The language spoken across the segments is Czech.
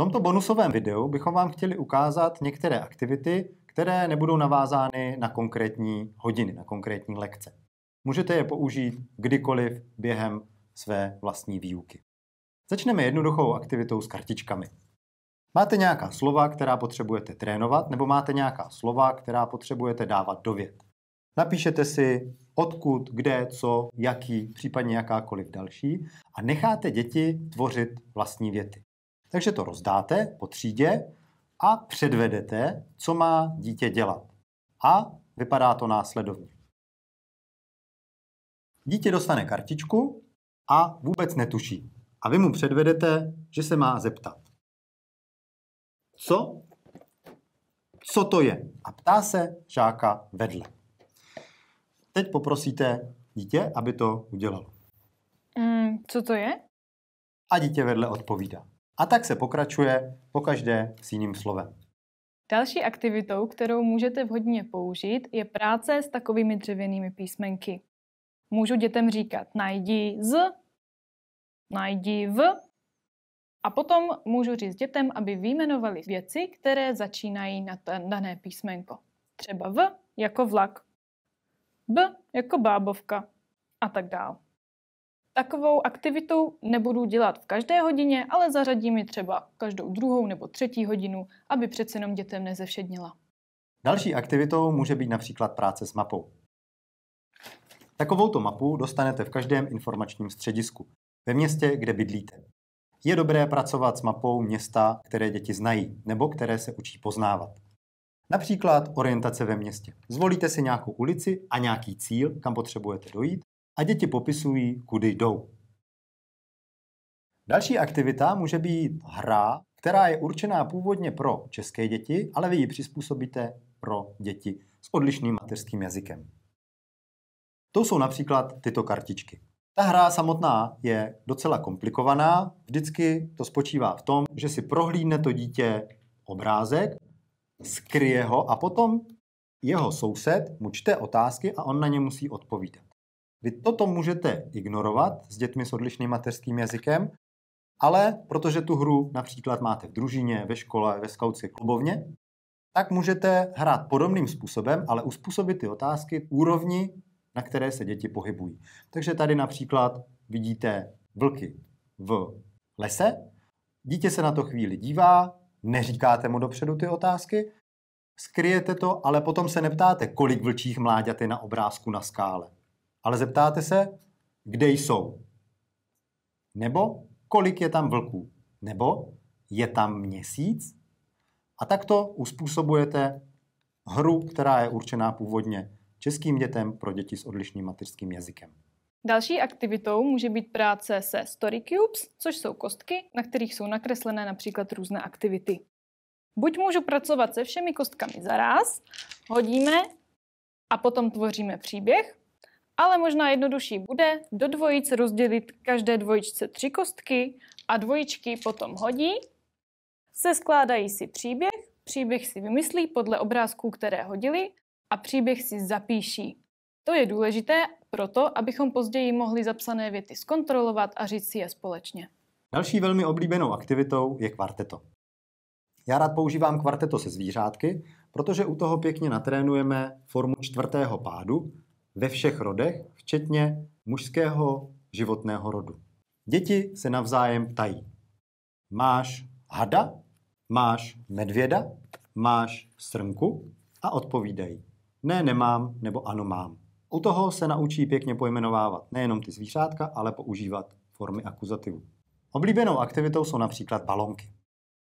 tomto bonusovém videu bychom vám chtěli ukázat některé aktivity, které nebudou navázány na konkrétní hodiny, na konkrétní lekce. Můžete je použít kdykoliv během své vlastní výuky. Začneme jednoduchou aktivitou s kartičkami. Máte nějaká slova, která potřebujete trénovat, nebo máte nějaká slova, která potřebujete dávat do věd. Napíšete si odkud, kde, co, jaký, případně jakákoliv další a necháte děti tvořit vlastní věty. Takže to rozdáte po třídě a předvedete, co má dítě dělat. A vypadá to následovně. Dítě dostane kartičku a vůbec netuší. A vy mu předvedete, že se má zeptat. Co? Co to je? A ptá se žáka vedle. Teď poprosíte dítě, aby to udělalo. Mm, co to je? A dítě vedle odpovídá. A tak se pokračuje každé s jiným slovem. Další aktivitou, kterou můžete vhodně použít, je práce s takovými dřevěnými písmenky. Můžu dětem říkat najdi z, najdi v a potom můžu říct dětem, aby vyjmenovali věci, které začínají na dané písmenko. Třeba v jako vlak, b jako bábovka a tak dále takovou aktivitu nebudu dělat v každé hodině, ale zařadím ji třeba každou druhou nebo třetí hodinu, aby přece jenom dětem nezevšednila. Další aktivitou může být například práce s mapou. Takovouto mapu dostanete v každém informačním středisku, ve městě, kde bydlíte. Je dobré pracovat s mapou města, které děti znají nebo které se učí poznávat. Například orientace ve městě. Zvolíte si nějakou ulici a nějaký cíl, kam potřebujete dojít a děti popisují, kudy jdou. Další aktivita může být hra, která je určená původně pro české děti, ale vy ji přizpůsobíte pro děti s odlišným mateřským jazykem. To jsou například tyto kartičky. Ta hra samotná je docela komplikovaná. Vždycky to spočívá v tom, že si prohlídne to dítě obrázek, skryje ho a potom jeho soused mu čte otázky a on na ně musí odpovídat. Vy toto můžete ignorovat s dětmi s odlišným mateřským jazykem, ale protože tu hru například máte v družině, ve škole, ve skautské klubovně, tak můžete hrát podobným způsobem, ale uspůsobit ty otázky úrovni, na které se děti pohybují. Takže tady například vidíte vlky v lese, dítě se na to chvíli dívá, neříkáte mu dopředu ty otázky, skryjete to, ale potom se neptáte, kolik vlčích mláďat je na obrázku na skále ale zeptáte se, kde jsou. Nebo kolik je tam vlků. Nebo je tam měsíc. A takto uspůsobujete hru, která je určená původně českým dětem pro děti s odlišným mateřským jazykem. Další aktivitou může být práce se Story Cubes, což jsou kostky, na kterých jsou nakreslené například různé aktivity. Buď můžu pracovat se všemi kostkami zaraz, hodíme a potom tvoříme příběh, ale možná jednodušší bude do dvojic rozdělit každé dvojičce tři kostky a dvojičky potom hodí. Se skládají si příběh, příběh si vymyslí podle obrázků, které hodili a příběh si zapíší. To je důležité proto, abychom později mohli zapsané věty zkontrolovat a říct si je společně. Další velmi oblíbenou aktivitou je kvarteto. Já rád používám kvarteto se zvířátky, protože u toho pěkně natrénujeme formu čtvrtého pádu, ve všech rodech, včetně mužského životného rodu. Děti se navzájem ptají. Máš hada? Máš medvěda? Máš srnku? A odpovídají. Ne, nemám, nebo ano, mám. U toho se naučí pěkně pojmenovávat nejenom ty zvířátka, ale používat formy akuzativu. Oblíbenou aktivitou jsou například balonky.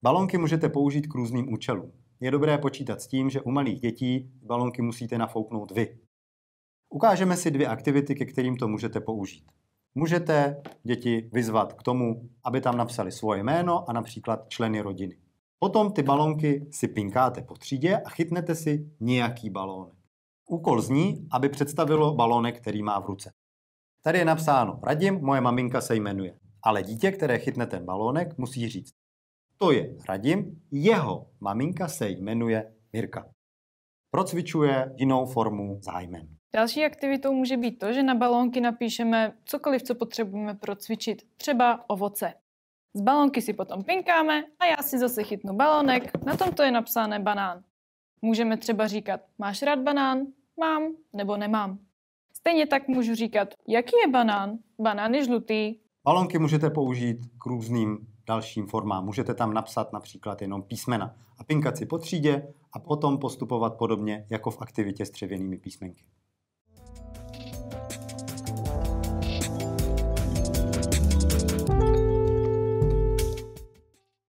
Balonky můžete použít k různým účelům. Je dobré počítat s tím, že u malých dětí balonky musíte nafouknout vy. Ukážeme si dvě aktivity, ke kterým to můžete použít. Můžete děti vyzvat k tomu, aby tam napsali svoje jméno a například členy rodiny. Potom ty balonky si pinkáte po třídě a chytnete si nějaký balónek. Úkol zní, aby představilo balónek, který má v ruce. Tady je napsáno, Radim, moje maminka se jmenuje. Ale dítě, které chytne ten balónek, musí říct, to je Radim, jeho maminka se jmenuje Mirka. Procvičuje jinou formu zájmen. Další aktivitou může být to, že na balónky napíšeme cokoliv, co potřebujeme procvičit, třeba ovoce. Z balónky si potom pinkáme a já si zase chytnu balónek, na tomto je napsané banán. Můžeme třeba říkat, máš rád banán? Mám nebo nemám. Stejně tak můžu říkat, jaký je banán? Banán je žlutý. Balonky můžete použít k různým dalším formám. Můžete tam napsat například jenom písmena a pinkat si po třídě a potom postupovat podobně jako v aktivitě s třevěnými písmenky.